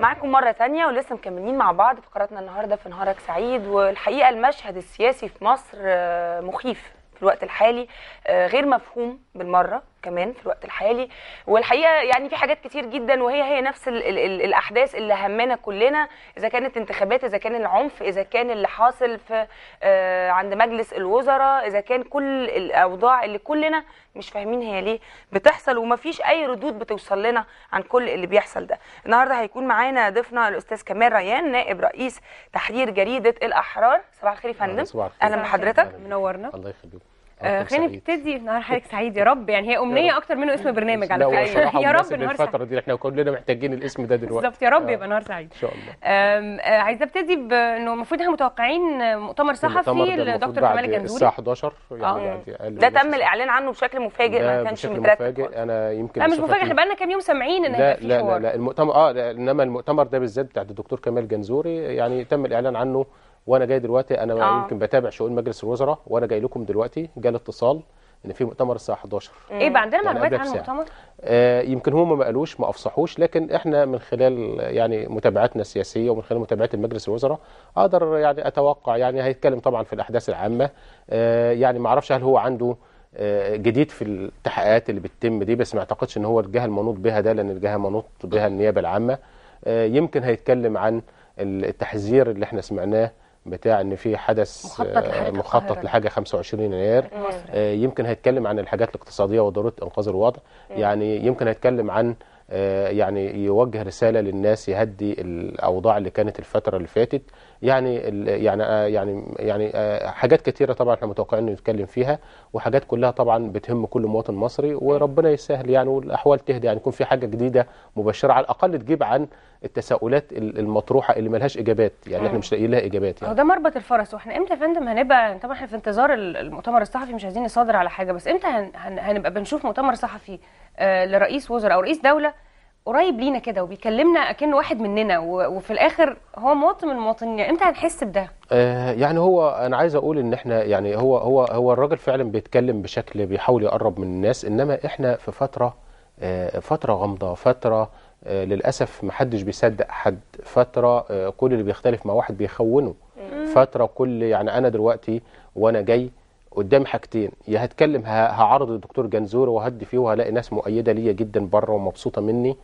معاكم مره ثانيه ولسه مكملين مع بعض فقراتنا النهارده في نهارك سعيد والحقيقه المشهد السياسي في مصر آه، مخيف في الوقت الحالي آه، غير مفهوم بالمره كمان في الوقت الحالي والحقيقه يعني في حاجات كتير جدا وهي هي نفس الـ الـ الـ الاحداث اللي همنا كلنا اذا كانت انتخابات اذا كان العنف اذا كان اللي حاصل في آه عند مجلس الوزراء اذا كان كل الاوضاع اللي كلنا مش فاهمين هي ليه بتحصل ومفيش اي ردود بتوصل لنا عن كل اللي بيحصل ده النهارده هيكون معانا ضيفنا الاستاذ كمال ريان نائب رئيس تحرير جريده الاحرار صباح الخير يا فندم اهلا بحضرتك منورنا الله يخليك آه، خلينا نبتدي نهار حضرتك سعيد يا رب يعني هي امنيه اكتر منه اسم برنامج على فكره يا رب نهار سعيد الفتره دي احنا كلنا محتاجين الاسم ده دلوقتي بالظبط يا رب آه، يبقى نهار سعيد ان شاء الله آه، عايزه ابتدي بانه المفروض احنا متوقعين مؤتمر صحفي لدكتور جمال الجندوري الساعه 11 يعني ده تم الاعلان عنه بشكل مفاجئ ما كانش مترتب انا يمكن لا مش مفاجئ احنا بقى لنا كام يوم سامعين ان هيبقى في لا لا لا المؤتمر اه انما المؤتمر ده بالذات بتاع الدكتور كمال جنزوري يعني تم الاعلان عنه وانا جاي دلوقتي انا آه. يمكن بتابع شؤون مجلس الوزراء وانا جاي لكم دلوقتي جالي اتصال ان في مؤتمر الساعه 11 ايه بقى عندنا يعني معلومات عن المؤتمر آه يمكن هم ما قالوش ما افصحوش لكن احنا من خلال يعني متابعاتنا السياسيه ومن خلال متابعات المجلس الوزراء اقدر يعني اتوقع يعني هيتكلم طبعا في الاحداث العامه آه يعني ما اعرفش هل هو عنده آه، جديد في التحقيقات اللي بتتم دي بس ما اعتقدش ان هو الجهه المنوط بها ده لان الجهه المنوط بها النيابه العامه آه، يمكن هيتكلم عن التحذير اللي احنا سمعناه بتاع ان في حدث مخطط, لحاجة آه، مخطط لحاجه 25 يناير آه، يمكن هيتكلم عن الحاجات الاقتصاديه وضروره انقاذ الوضع يعني يمكن هيتكلم عن آه، يعني يوجه رساله للناس يهدي الاوضاع اللي كانت الفتره اللي فاتت يعني يعني, آه، يعني يعني يعني يعني حاجات كتيره طبعا احنا متوقعين انه يتكلم فيها وحاجات كلها طبعا بتهم كل مواطن مصري وربنا يسهل يعني والاحوال تهدى يعني يكون في حاجه جديده مبشره على الاقل تجيب عن التساؤلات المطروحه اللي ملهاش اجابات يعني احنا أيوة. مش لاقيين لها اجابات يعني هو ده مربط الفرس واحنا امتى يا فندم هنبقى طبعا احنا في انتظار المؤتمر الصحفي مش عايزين نصادر على حاجه بس امتى هنبقى بنشوف مؤتمر صحفي آه، لرئيس وزراء او رئيس دوله قريب لينا كده وبيكلمنا اكنه واحد مننا وفي الاخر هو مواطن من المواطنين امتى هنحس بده آه، يعني هو انا عايز اقول ان احنا يعني هو هو هو الراجل فعلا بيتكلم بشكل بيحاول يقرب من الناس انما احنا في فتره آه، فتره غامضه فتره للاسف آه، للاسف محدش بيصدق حد فتره كل اللي بيختلف مع واحد بيخونه فتره كل يعني انا دلوقتي وانا جاي قدامي حاجتين يا هتكلم هعرض الدكتور جنزور وهدي فيه وهلاقي ناس مؤيده ليا جدا بره ومبسوطه مني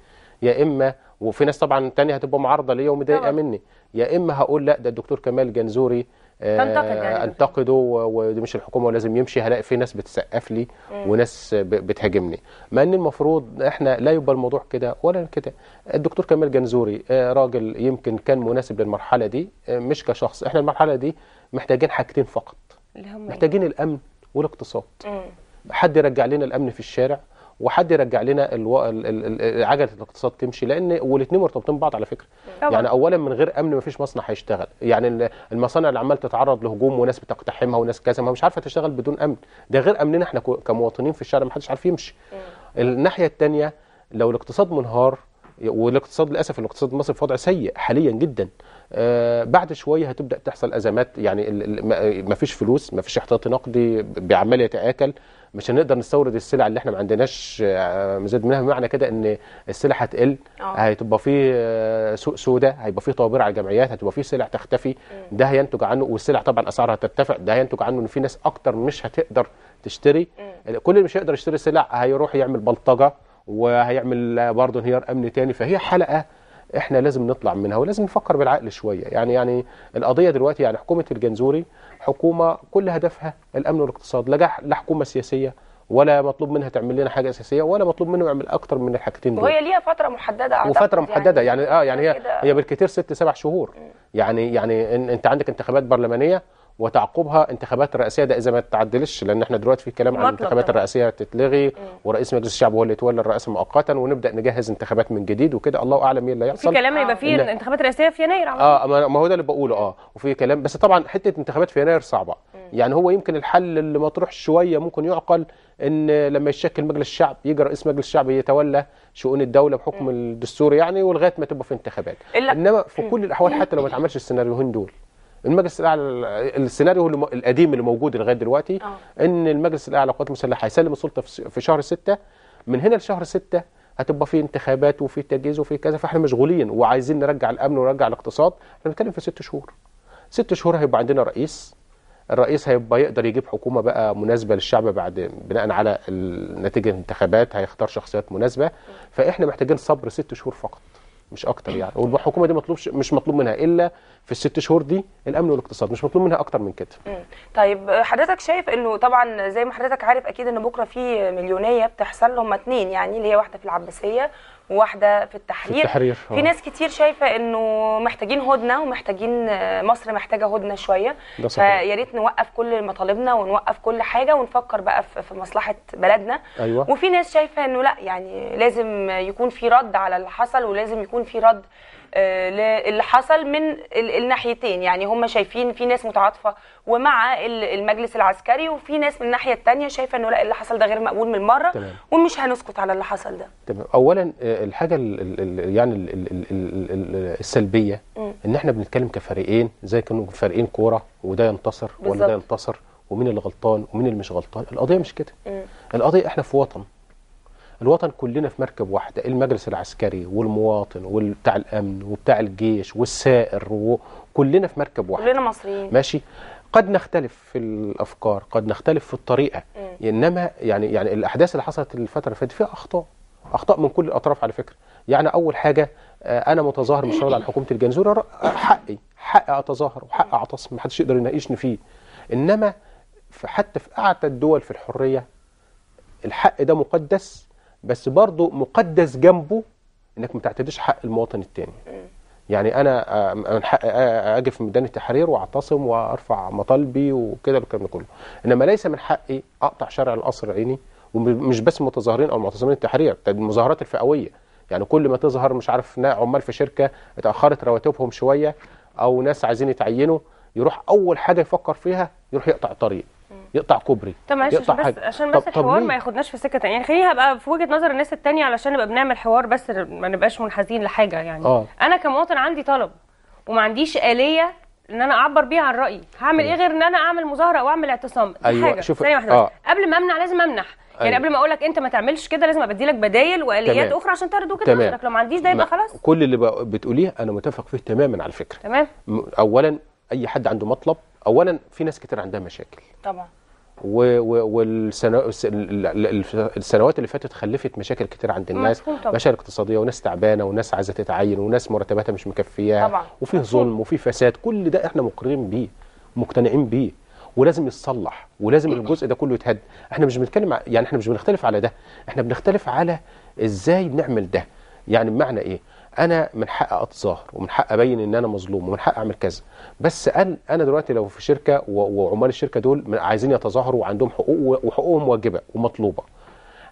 يا اما وفي ناس طبعا تانية هتبقى معارضه ليا ومضايقه مني يا اما هقول لا ده الدكتور كمال جنزوري آه، يعني انتقده ودي مش الحكومه ولازم يمشي هلاقي في ناس بتسقف لي وناس بتهاجمني مع ان المفروض احنا لا يبقى الموضوع كده ولا كده الدكتور كمال جنزوري آه، راجل يمكن كان مناسب للمرحله دي آه، مش كشخص احنا المرحله دي محتاجين حاجتين فقط اللي هم محتاجين الامن والاقتصاد مم. حد يرجع لنا الامن في الشارع وحد يرجع لنا الو... عجله الاقتصاد تمشي لان والاثنين مرتبطين ببعض على فكره طبعا. يعني اولا من غير امن مفيش مصنع هيشتغل يعني المصانع اللي عمال تتعرض لهجوم وناس بتقتحمها وناس كذا ما مش عارفه تشتغل بدون امن ده غير امننا احنا كمواطنين في الشارع ما حدش عارف يمشي مم. الناحيه الثانيه لو الاقتصاد منهار والاقتصاد للاسف الاقتصاد المصري في وضع سيء حاليا جدا آه، بعد شويه هتبدا تحصل ازمات يعني ما فيش فلوس ما فيش احتياطي نقدي عمال يتاكل مش هنقدر نستورد السلع اللي احنا ما عندناش آه، مزيد منها بمعنى كده ان السلع هتقل آه. هيبقى في سوق سوداء هيبقى في طوابير على الجمعيات هتبقى في سلع تختفي ده هينتج عنه والسلع طبعا اسعارها ترتفع ده هينتج عنه ان في ناس اكتر مش هتقدر تشتري كل اللي مش هيقدر يشتري سلع هيروح يعمل بلطجه وهيعمل برضه انهيار امني تاني فهي حلقه احنا لازم نطلع منها ولازم نفكر بالعقل شويه يعني يعني القضيه دلوقتي يعني حكومه الجنزوري حكومه كل هدفها الامن والاقتصاد لا لا حكومه سياسيه ولا مطلوب منها تعمل لنا حاجه اساسيه ولا مطلوب منه يعمل اكتر من الحاجتين دول وهي ليها فتره محدده أعتقد وفتره يعني. محدده يعني, يعني اه يعني هي هي بالكثير ست سبع شهور يعني يعني انت عندك انتخابات برلمانيه وتعقبها انتخابات رئاسيه ده اذا ما تعدلش لان احنا دلوقتي في كلام عن الانتخابات الرئاسيه هتتلغي ورئيس مجلس الشعب هو اللي يتولى الرئاسه مؤقتا ونبدا نجهز انتخابات من جديد وكده الله اعلم ايه اللي هيحصل في كلام يبقى فيه إن... انتخابات رئاسيه في يناير اه ما هو ده اللي بقوله اه وفي كلام بس طبعا حته انتخابات في يناير صعبه يعني هو يمكن الحل اللي مطروح شويه ممكن يعقل ان لما يتشكل مجلس الشعب يجي رئيس مجلس الشعب يتولى شؤون الدوله بحكم الدستور يعني ولغايه ما تبقى في انتخابات انما في كل الاحوال حتى لو ما اتعملش السيناريوهين دول المجلس الاعلى السيناريو القديم اللي موجود لغايه دلوقتي أوه. ان المجلس الاعلى للقوات المسلحه هيسلم السلطه في شهر 6 من هنا لشهر 6 هتبقى في انتخابات وفي تجهيز وفي كذا فاحنا مشغولين وعايزين نرجع الامن ونرجع الاقتصاد احنا بنتكلم في ست شهور ست شهور هيبقى عندنا رئيس الرئيس هيبقى يقدر يجيب حكومه بقى مناسبه للشعب بعد بناء على نتيجه الانتخابات هيختار شخصيات مناسبه آه. فاحنا محتاجين صبر ست شهور فقط مش اكتر يعني والحكومه دي مطلوبش مش مطلوب منها الا في الست شهور دي الامن والاقتصاد مش مطلوب منها اكتر من كده طيب حضرتك شايف انه طبعا زي ما حضرتك عارف اكيد ان بكره في مليونيه بتحصل لهم اتنين يعني اللي هي واحده في العباسيه وواحده في التحرير, في, التحرير. في آه. ناس كتير شايفه انه محتاجين هدنه ومحتاجين آه، مصر محتاجه هدنه شويه فيا ريت نوقف كل مطالبنا ونوقف كل حاجه ونفكر بقى في مصلحه بلدنا أيوة. وفي ناس شايفه انه لا يعني لازم يكون في رد على اللي حصل ولازم يكون في رد آه، اللي حصل من الناحيتين يعني هم شايفين في ناس متعاطفه ومع المجلس العسكري وفي ناس من الناحيه الثانيه شايفه انه لا اللي حصل ده غير مقبول من مرة تمام. ومش هنسكت على اللي حصل ده تمام اولا الحاجه يعني السلبيه م. ان احنا بنتكلم كفريقين زي كانوا فريقين كوره وده ينتصر ولا ده ينتصر ومين اللي غلطان ومين اللي مش غلطان القضيه مش كده القضيه احنا في وطن الوطن كلنا في مركب واحده المجلس العسكري والمواطن وبتاع الامن وبتاع الجيش والسائر وكلنا في مركب واحده كلنا مصريين ماشي قد نختلف في الافكار قد نختلف في الطريقه م. انما يعني يعني الاحداث اللي حصلت الفتره اللي فاتت فيها اخطاء اخطاء من كل الاطراف على فكره يعني اول حاجه آه، انا متظاهر مش راضي عن حكومه الجنزوره آه، حقي حق اتظاهر وحق اعتصم محدش يقدر يناقشني فيه انما حتى في اعتى الدول في الحريه الحق ده مقدس بس برضه مقدس جنبه انك ما تعتديش حق المواطن التاني يعني انا آه، من حقي آه، آه، اجي في ميدان التحرير واعتصم وارفع مطالبي وكده الكلام ده كله انما ليس من حقي اقطع شارع القصر عيني ومش بس المتظاهرين او المعتصمين التحرير ده المظاهرات الفئويه يعني كل ما تظهر مش عارف عمال في شركه اتاخرت رواتبهم شويه او ناس عايزين يتعينوا يروح اول حاجه يفكر فيها يروح يقطع الطريق يقطع كوبري طب معلش عشان بس عشان بس الحوار ما ياخدناش في سكه ثانيه يعني خليها بقى في وجهه نظر الناس الثانيه علشان نبقى بنعمل حوار بس ما نبقاش منحازين لحاجه يعني أوه. انا كمواطن عندي طلب وما عنديش اليه ان انا اعبر بيها عن رايي هعمل ايه أيوه. غير ان انا اعمل مظاهره او اعمل اعتصام أيوة. حاجه شوف... واحده آه. قبل ما امنع لازم امنح يعني أيوة. يعني قبل ما اقول لك انت ما تعملش كده لازم ابدي لك بدايل واليات اخرى عشان ترد وجهه نظرك لو ما عنديش ده يبقى خلاص كل اللي بتقوليه انا متفق فيه تماما على فكره تمام اولا اي حد عنده مطلب اولا في ناس كتير عندها مشاكل طبعا والسنوات اللي فاتت خلفت مشاكل كتير عند الناس مشاكل اقتصاديه وناس تعبانه وناس عايزه تتعين وناس مرتباتها مش مكفياها وفيه ظلم وفيه فساد كل ده احنا مقرين بيه مقتنعين بيه ولازم يتصلح ولازم الجزء ده كله يتهد احنا مش بنتكلم يعني احنا مش بنختلف على ده احنا بنختلف على ازاي بنعمل ده يعني بمعنى ايه انا من حق اتظاهر ومن حق ابين ان انا مظلوم ومن حق اعمل كذا بس انا انا دلوقتي لو في شركه وعمال الشركه دول عايزين يتظاهروا وعندهم حقوق وحقوقهم واجبه ومطلوبه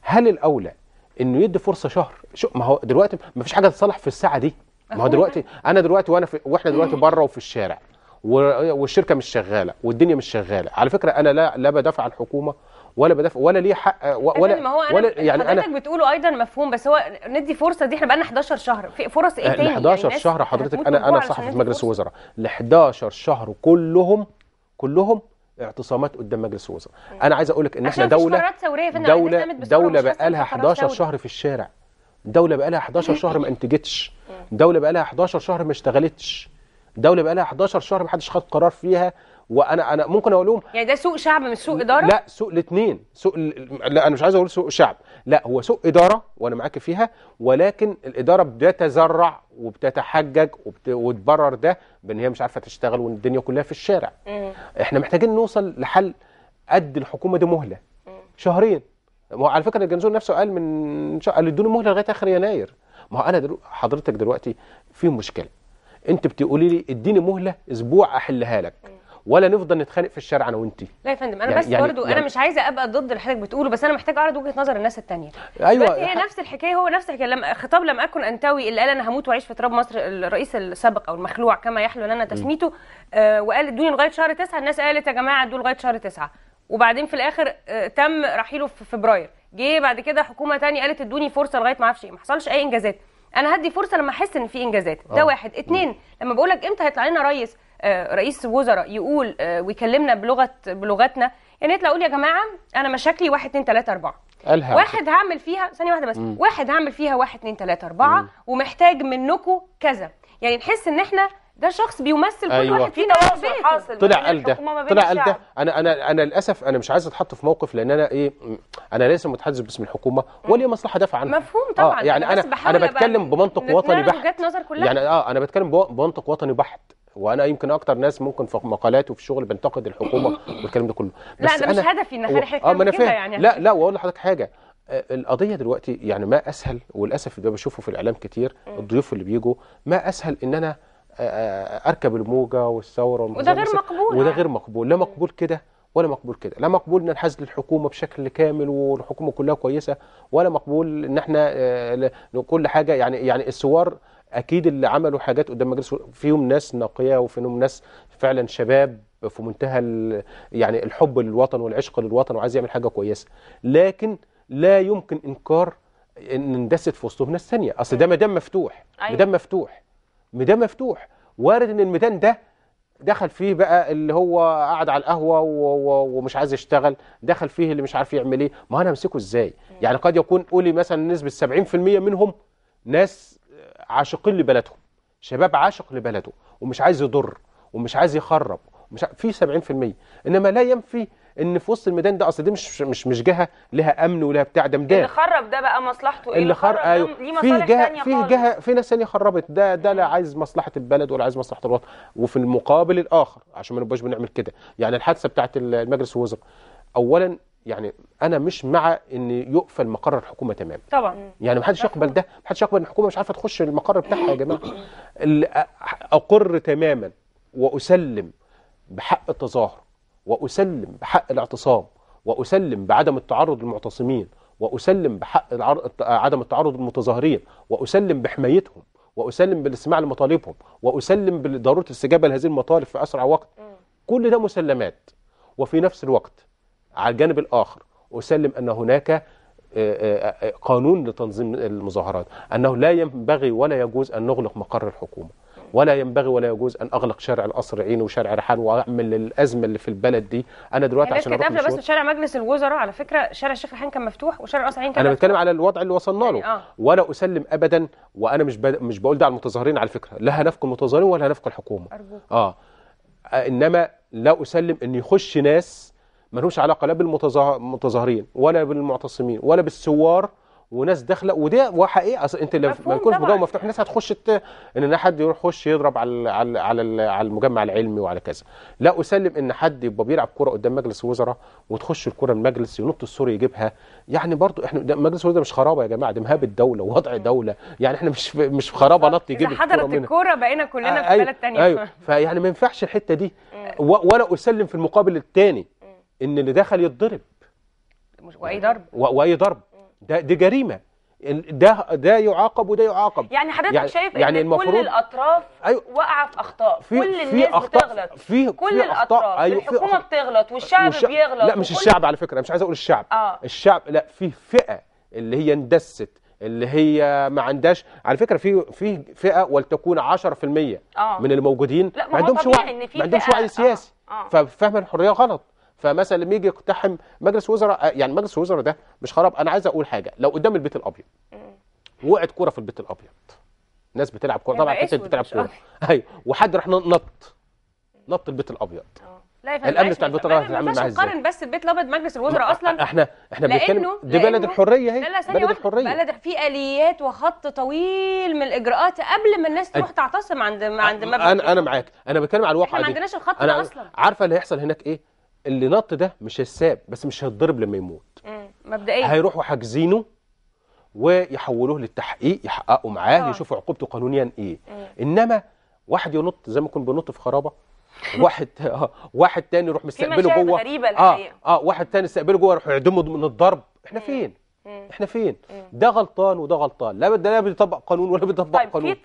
هل الاولى انه يدي فرصه شهر شو ما هو دلوقتي ما فيش حاجه تصلح في الساعه دي ما هو دلوقتي انا دلوقتي وانا في واحنا دلوقتي بره وفي الشارع والشركه مش شغاله والدنيا مش شغاله على فكره انا لا لا بدافع عن الحكومه ولا بدافع ولا ليه حق ولا ما هو أنا ولا يعني حضرتك أنا بتقوله ايضا مفهوم بس هو ندي فرصه دي احنا بقى لنا 11 شهر في فرص ايه تاني 11 يعني شهر حضرتك انا انا صحفي في مجلس الوزراء ال 11 شهر كلهم كلهم اعتصامات قدام مجلس الوزراء انا عايز اقول لك ان احنا دوله دوله دوله بقى لها 11 شهر في الشارع دوله بقى لها 11 شهر ما انتجتش دوله بقى لها 11 شهر ما اشتغلتش دوله بقى لها 11 شهر ما حدش خد قرار فيها وانا انا ممكن اقول لهم يعني ده سوق شعب مش سوق اداره لا سوق الاثنين سوق لا انا مش عايز اقول سوق شعب لا هو سوق اداره وانا معاك فيها ولكن الاداره بتتزرع وبتتحجج وبت... وتبرر ده بان هي مش عارفه تشتغل وان الدنيا كلها في الشارع مم. احنا محتاجين نوصل لحل قد الحكومه دي مهله مم. شهرين ما على فكره الجنزور نفسه قال من قال ادوني مهله لغايه اخر يناير ما هو انا دلو... حضرتك دلوقتي في مشكله انت بتقولي لي اديني مهله اسبوع احلها لك مم. ولا نفضل نتخانق في الشارع انا وانت لا يا فندم انا يعني بس يعني برضه يعني انا مش عايزه ابقى ضد اللي حضرتك بتقوله بس انا محتاج اعرض وجهه نظر الناس الثانيه ايوه بس هي نفس الحكايه هو نفس الحكايه لما خطاب لم اكن انتوي اللي قال انا هموت واعيش في تراب مصر الرئيس السابق او المخلوع كما يحلو لنا تسميته آه وقال ادوني لغايه شهر 9 الناس قالت يا جماعه ادوا لغايه شهر 9 وبعدين في الاخر آه تم رحيله في فبراير جه بعد كده حكومه ثانيه قالت ادوني فرصه لغايه ما اعرفش ايه ما حصلش اي انجازات انا هدي فرصه لما احس ان في انجازات ده آه. واحد اتنين لما بقولك امتى هيطلع لنا ريس آه، رئيس وزراء يقول آه، ويكلمنا بلغه بلغتنا يعني يطلع اقول يا جماعه انا مشاكلي 1 2 3 4 واحد هعمل فيها ثانيه واحده بس مم. واحد هعمل فيها 1 2 3 4 ومحتاج منكم كذا يعني نحس ان احنا ده شخص بيمثل كل أيوة. واحد فينا حاصل طلع يعني قال ده طلع قال ده انا انا انا للاسف انا مش عايز اتحط في موقف لان انا ايه انا ليس متحدث باسم الحكومه ولي مصلحه دافع عنها مفهوم طبعا آه يعني انا انا بتكلم بمنطق وطني بحت نظر كلها يعني اه انا بتكلم بمنطق وطني بحت وانا يمكن اكتر ناس ممكن في مقالاتي وفي الشغل بنتقد الحكومه والكلام ده كله بس لا ده مش هدفي ان اخلي حكايه آه كده يعني لا لا واقول لحضرتك حاجه آه، القضيه دلوقتي يعني ما اسهل وللاسف ده بشوفه في الاعلام كتير الضيوف اللي بيجوا ما اسهل ان انا آه، آه، اركب الموجه والثوره وده غير مقبول وده غير مقبول لا مقبول كده ولا مقبول كده لا مقبول ان نحزل للحكومه بشكل كامل والحكومه كلها كويسه ولا مقبول ان احنا كل حاجه يعني يعني الثوار اكيد اللي عملوا حاجات قدام مجلس فيهم ناس نقيه وفيهم ناس فعلا شباب في منتهى يعني الحب للوطن والعشق للوطن وعايز يعمل حاجه كويسه لكن لا يمكن انكار ان اندست في وسطهم ناس ثانيه اصل ده أيوة. ميدان مفتوح أيوة. ميدان مفتوح ميدان مفتوح وارد ان الميدان ده دخل فيه بقى اللي هو قاعد على القهوه ومش عايز يشتغل دخل فيه اللي مش عارف يعمل ايه ما انا امسكه ازاي يعني قد يكون قولي مثلا نسبه 70% منهم ناس عاشقين لبلدهم شباب عاشق لبلده ومش عايز يضر ومش عايز يخرب مش في 70% انما لا ينفي ان في وسط الميدان ده اصل دي مش مش مش جهه لها امن ولها بتاع ده ميدان اللي خرب ده بقى مصلحته ايه اللي خرب أيوه. ليه مصالح جهة في جهه في ناس ثانيه خربت ده ده لا عايز مصلحه البلد ولا عايز مصلحه الوطن وفي المقابل الاخر عشان ما نبقاش بنعمل كده يعني الحادثه بتاعت المجلس الوزراء اولا يعني انا مش مع ان يقفل مقر الحكومه تماما طبعا يعني ما حدش يقبل ده ما حدش يقبل الحكومه مش عارفه تخش المقر بتاعها يا جماعه اقر تماما واسلم بحق التظاهر واسلم بحق الاعتصام واسلم بعدم التعرض للمعتصمين واسلم بحق عدم التعرض للمتظاهرين واسلم بحمايتهم واسلم بالاستماع لمطالبهم واسلم بضروره الاستجابه لهذه المطالب في اسرع وقت كل ده مسلمات وفي نفس الوقت على الجانب الآخر أسلم أن هناك آه، آه، آه، قانون لتنظيم المظاهرات أنه لا ينبغي ولا يجوز أن نغلق مقر الحكومة ولا ينبغي ولا يجوز ان اغلق شارع القصر عين وشارع ريحان واعمل الازمه اللي في البلد دي انا دلوقتي يعني عشان اروح بس شارع مجلس الوزراء على فكره شارع الشيخ ريحان كان مفتوح وشارع القصر عين كان انا بتكلم على الوضع اللي وصلنا له يعني، آه. ولا اسلم ابدا وانا مش ب... مش بقول ده على المتظاهرين على فكره لا هنفق المتظاهرين ولا هنفق الحكومه أرجوك. اه انما لا اسلم ان يخش ناس ملوش علاقة لا بالمتظاهرين ولا بالمعتصمين ولا بالثوار وناس داخله وده وحقيقه اصل انت لو ما يكونش مجمع مفتوح الناس هتخش الت... ان حد يروح يخش يضرب على على على, على المجمع العلمي وعلى كذا لا اسلم ان حد يبقى بيلعب كوره قدام مجلس وزراء وتخش الكوره المجلس ينط السور يجيبها يعني برضو احنا مجلس الوزراء مش خرابه يا جماعه ده مهاب الدوله ووضع دوله يعني احنا مش مش خرابه نط يجيب الكوره حضرت الكوره بقينا كلنا في أيوة، بلد ثانيه ايوه فيعني ما ينفعش الحته دي ولا اسلم في المقابل الثاني ان اللي دخل يتضرب واي ضرب واي ضرب ده دي جريمه ده ده يعاقب وده يعاقب يعني حضرتك يعني شايف يعني ان كل الاطراف أيوة واقعه في اخطاء في كل الناس في أخطاء بتغلط في كل في الاطراف أيوة الحكومه أخطاء بتغلط والشعب والش... بيغلط لا مش الشعب على فكره مش عايز اقول الشعب آه. الشعب لا في فئه اللي هي اندست اللي هي ما عندهاش على فكره في في فئه ولتكون 10% آه. من الموجودين ما عندهمش وعي ما عندهمش وعي سياسي آه. آه. ففهم الحريه غلط فمثلا لما يجي يقتحم مجلس وزراء آه، يعني مجلس الوزراء ده مش خراب انا عايز اقول حاجه لو قدام البيت الابيض وقعت كوره في البيت الابيض ناس بتلعب كوره طبعا الناس بتلعب كوره ايوه وحد راح نط نط البيت الابيض اه. لا الامن بتاع البيت الابيض هتتعامل معاه ازاي؟ نقارن بس البيت الابيض مجلس الوزراء اصلا احنا احنا بنتكلم دي بلد الحريه اهي لا لا بلد الحريه بلد في اليات وخط طويل من الاجراءات قبل ما الناس تروح تعتصم عند عند مبنى انا انا معاك انا بتكلم على الواقع احنا ما عندناش الخط ده اصلا عارفه اللي هيحصل هناك ايه؟ اللي نط ده مش هيتساب بس مش هيتضرب لما يموت مبدئيا هيروحوا حاجزينه ويحولوه للتحقيق يحققوا معاه آه. يشوفوا عقوبته قانونيا ايه مم. انما واحد ينط زي ما يكون بينط في خرابه واحد آه واحد تاني يروح مستقبله جوه غريبة اه اه واحد تاني استقبله جوه يروح يعدمه من الضرب احنا مم. فين مم. احنا فين مم. ده غلطان وده غلطان لا ده لا بيطبق قانون ولا بيطبق طيب قانون